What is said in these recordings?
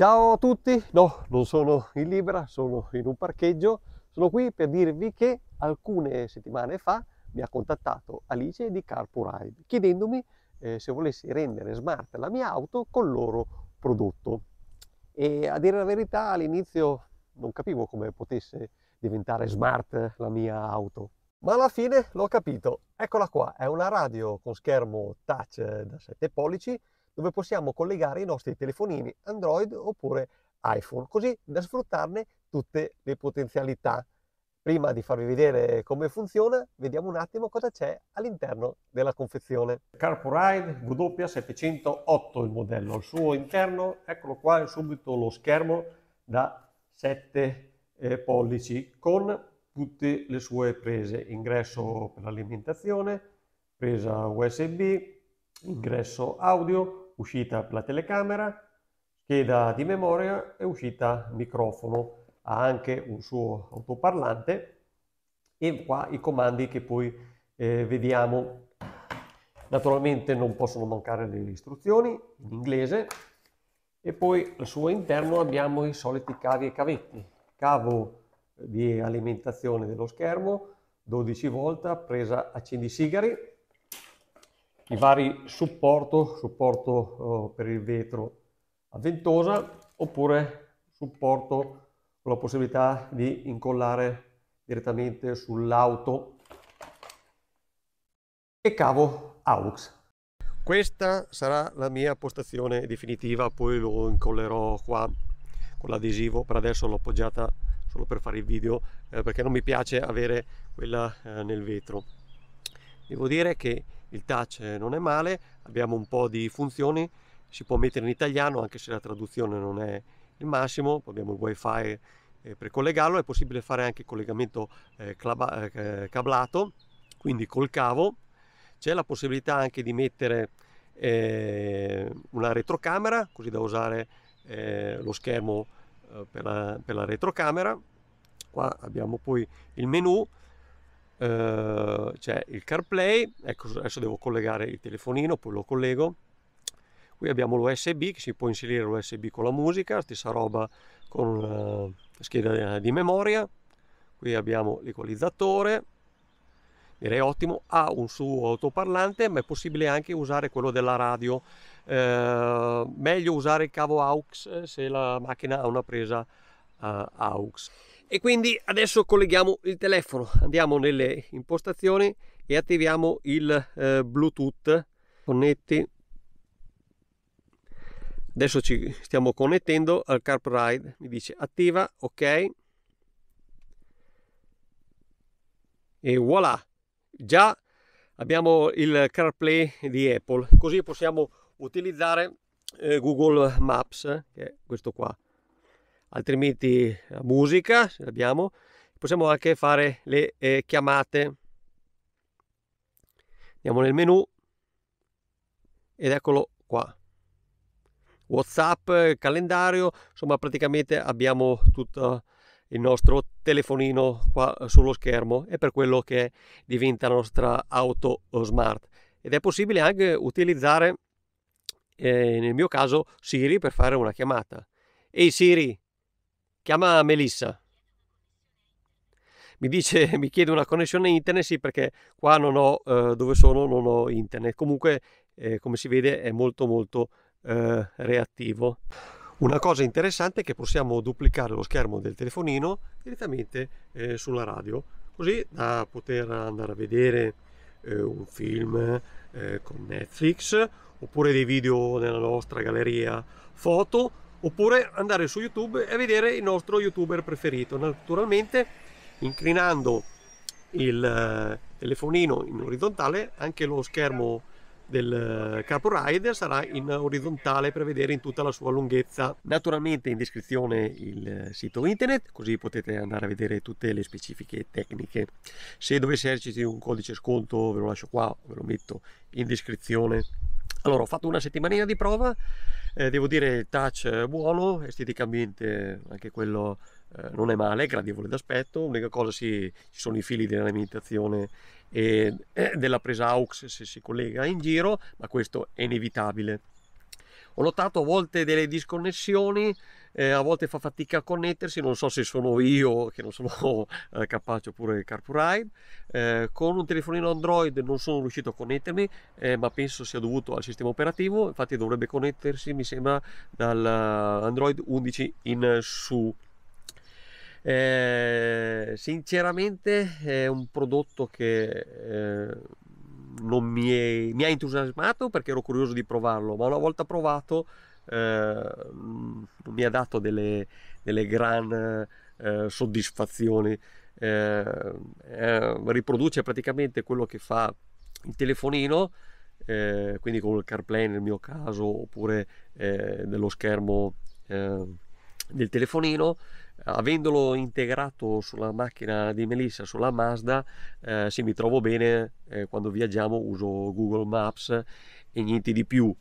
Ciao a tutti, no, non sono in libera, sono in un parcheggio. Sono qui per dirvi che alcune settimane fa mi ha contattato Alice di Carpuride chiedendomi eh, se volessi rendere smart la mia auto col loro prodotto. E a dire la verità all'inizio non capivo come potesse diventare smart la mia auto. Ma alla fine l'ho capito. Eccola qua, è una radio con schermo touch da 7 pollici dove possiamo collegare i nostri telefonini Android oppure iPhone, così da sfruttarne tutte le potenzialità. Prima di farvi vedere come funziona, vediamo un attimo cosa c'è all'interno della confezione. CarPride W708 il modello, al suo interno, eccolo qua, è subito lo schermo da 7 eh, pollici con tutte le sue prese, ingresso per l'alimentazione, presa USB, ingresso audio, uscita la telecamera, scheda di memoria e uscita microfono. Ha anche un suo autoparlante e qua i comandi che poi eh, vediamo. Naturalmente non possono mancare le istruzioni in inglese e poi al suo interno abbiamo i soliti cavi e cavetti. Cavo di alimentazione dello schermo, 12 volt, presa sigari, i vari supporto, supporto eh, per il vetro a ventosa oppure supporto con la possibilità di incollare direttamente sull'auto e cavo AUX. Questa sarà la mia postazione definitiva, poi lo incollerò qua con l'adesivo, per adesso l'ho appoggiata solo per fare il video eh, perché non mi piace avere quella eh, nel vetro. Devo dire che il touch non è male, abbiamo un po' di funzioni, si può mettere in italiano anche se la traduzione non è il massimo, poi abbiamo il wifi eh, per collegarlo, è possibile fare anche il collegamento eh, clava, eh, cablato, quindi col cavo, c'è la possibilità anche di mettere eh, una retrocamera così da usare eh, lo schermo eh, per la, per la retrocamera, qua abbiamo poi il menu Ehm, c'è il CarPlay, ecco adesso devo collegare il telefonino, poi lo collego. Qui abbiamo l'USB che si può inserire l'USB con la musica, stessa roba con la eh, scheda eh, di memoria. Qui abbiamo l'equalizzatore, direi ottimo, ha un suo autoparlante ma è possibile anche usare quello della radio, eh, meglio usare il cavo AUX eh, se la macchina ha una presa uh, AUX. E quindi adesso colleghiamo il telefono, andiamo nelle impostazioni e attiviamo il eh, Bluetooth. Connetti. Adesso ci stiamo connettendo al CarPride, mi dice attiva, ok. E voilà, già abbiamo il CarPlay di Apple, così possiamo utilizzare eh, Google Maps, eh, che è questo qua altrimenti eh, musica, se l'abbiamo. Possiamo anche fare le eh, chiamate. Andiamo nel menu ed eccolo qua. WhatsApp, calendario, insomma praticamente abbiamo tutto il nostro telefonino qua eh, sullo schermo e per quello che diventa la nostra auto smart. Ed è possibile anche utilizzare, eh, nel mio caso, Siri per fare una chiamata. Ehi Siri, Chiama Melissa. Mi dice, mi chiede una connessione internet, sì perché qua non ho, eh, dove sono non ho internet. Comunque, eh, come si vede, è molto molto eh, reattivo. Una cosa interessante è che possiamo duplicare lo schermo del telefonino direttamente eh, sulla radio, così da poter andare a vedere eh, un film eh, con Netflix oppure dei video nella nostra galleria foto oppure andare su YouTube e vedere il nostro youtuber preferito. Naturalmente inclinando il eh, telefonino in orizzontale, anche lo schermo del eh, Capo Rider sarà in orizzontale per vedere in tutta la sua lunghezza. Naturalmente in descrizione il eh, sito internet, così potete andare a vedere tutte le specifiche tecniche. Se dovesse esserci un codice sconto ve lo lascio qua, ve lo metto in descrizione. Allora, ho fatto una settimanina di prova, eh, devo dire il touch è buono, esteticamente anche quello eh, non è male, è gradevole d'aspetto, l'unica cosa sì, ci sono i fili dell'alimentazione e eh, della presa aux se si collega in giro, ma questo è inevitabile. Ho notato a volte delle disconnessioni, eh, a volte fa fatica a connettersi, non so se sono io che non sono eh, capace oppure CarPuride. Eh, con un telefonino Android non sono riuscito a connettermi, eh, ma penso sia dovuto al sistema operativo, infatti dovrebbe connettersi mi sembra dall'Android 11 in su. Eh, sinceramente è un prodotto che eh, non mi, è, mi ha entusiasmato perché ero curioso di provarlo, ma una volta provato eh, mi ha dato delle, delle gran eh, soddisfazioni. Eh, eh, riproduce praticamente quello che fa il telefonino, eh, quindi con il CarPlay nel mio caso, oppure nello schermo del telefonino avendolo integrato sulla macchina di Melissa sulla Mazda eh, se mi trovo bene eh, quando viaggiamo uso Google Maps e niente di più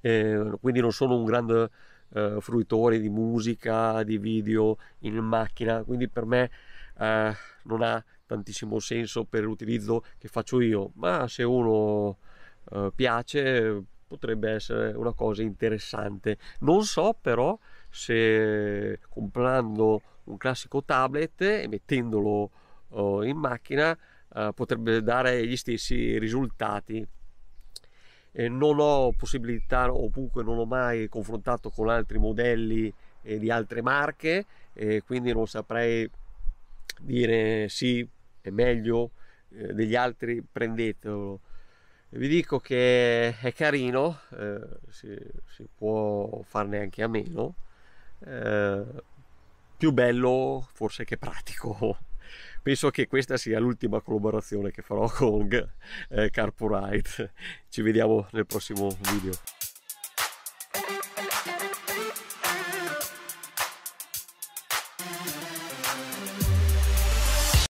eh, quindi non sono un grande eh, fruitore di musica di video in macchina quindi per me eh, non ha tantissimo senso per l'utilizzo che faccio io ma se uno eh, piace potrebbe essere una cosa interessante non so però se comprando un classico tablet e mettendolo eh, in macchina eh, potrebbe dare gli stessi risultati. E non ho possibilità, o comunque non ho mai confrontato con altri modelli eh, di altre marche, quindi non saprei dire sì, è meglio eh, degli altri, prendetelo vi dico che è carino eh, si, si, può farne anche a meno eh, più bello forse che pratico. Penso che questa sia l'ultima collaborazione che farò con eh, Carpurite. Ci vediamo nel prossimo video.